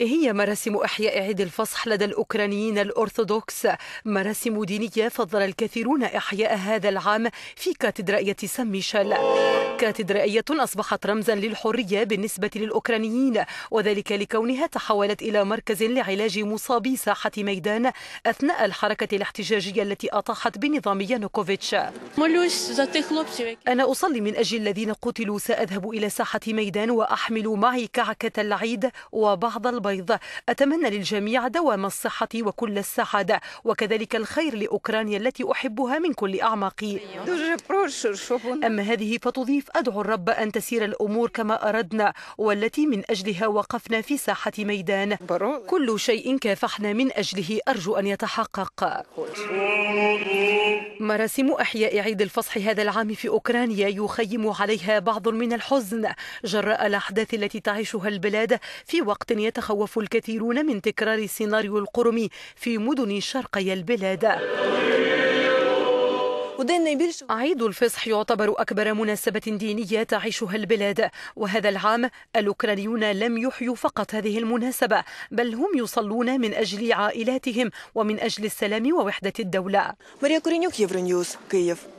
هي مراسم إحياء عيد الفصح لدى الأوكرانيين الأرثوذكس مراسم دينية فضل الكثيرون إحياء هذا العام في كاتدرائية سان ميشيل كاتدرائية أصبحت رمزا للحرية بالنسبة للأوكرانيين وذلك لكونها تحولت إلى مركز لعلاج مصابي ساحة ميدان أثناء الحركة الاحتجاجية التي أطاحت بنظام يانوكوفيتش أنا أصلي من أجل الذين قتلوا سأذهب إلى ساحة ميدان وأحمل معي كعكة العيد وبعض البيض أتمنى للجميع دوام الصحة وكل السعادة وكذلك الخير لأوكرانيا التي أحبها من كل أعماقي أما هذه فتضيف الضيف أدعو الرب أن تسير الأمور كما أردنا والتي من أجلها وقفنا في ساحة ميدان كل شيء كافحنا من أجله أرجو أن يتحقق مراسم أحياء عيد الفصح هذا العام في أوكرانيا يخيم عليها بعض من الحزن جراء الأحداث التي تعيشها البلاد في وقت يتخوف الكثيرون من تكرار سيناريو القرم في مدن شرقي البلاد عيد الفصح يعتبر أكبر مناسبة دينية تعيشها البلاد وهذا العام الأوكرانيون لم يحيوا فقط هذه المناسبة بل هم يصلون من أجل عائلاتهم ومن أجل السلام ووحدة الدولة ماريا كورينيوك كييف